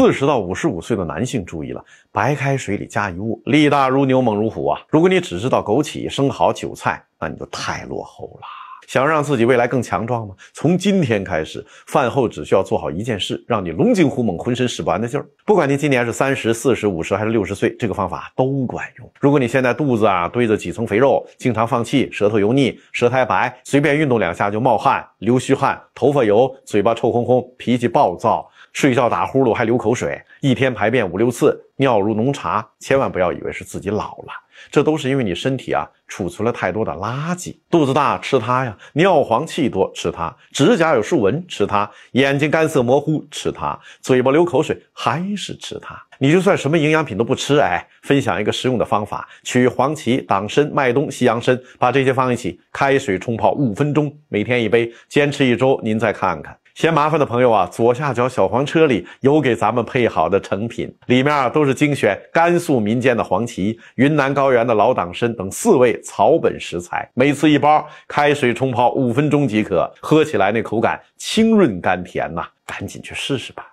四十到五十五岁的男性注意了，白开水里加一物，力大如牛，猛如虎啊！如果你只知道枸杞、生蚝、韭菜，那你就太落后了。想让自己未来更强壮吗？从今天开始，饭后只需要做好一件事，让你龙精虎猛，浑身使不完的劲儿。不管您今年是三十、四十、五十还是六十岁，这个方法都管用。如果你现在肚子啊堆着几层肥肉，经常放气，舌头油腻，舌苔白，随便运动两下就冒汗、流虚汗，头发油，嘴巴臭烘烘，脾气暴躁，睡觉打呼噜还流口水，一天排便五六次，尿如浓茶，千万不要以为是自己老了。这都是因为你身体啊储存了太多的垃圾，肚子大吃它呀，尿黄气多吃它，指甲有竖纹吃它，眼睛干涩模糊吃它，嘴巴流口水还是吃它。你就算什么营养品都不吃，哎，分享一个实用的方法：取黄芪、党参、麦冬、西洋参，把这些放一起，开水冲泡五分钟，每天一杯，坚持一周，您再看看。嫌麻烦的朋友啊，左下角小黄车里有给咱们配好的成品，里面啊都是精选甘肃民间的黄芪、云南高原的老党参等四味草本食材，每次一包，开水冲泡五分钟即可，喝起来那口感清润甘甜呐，赶紧去试试吧。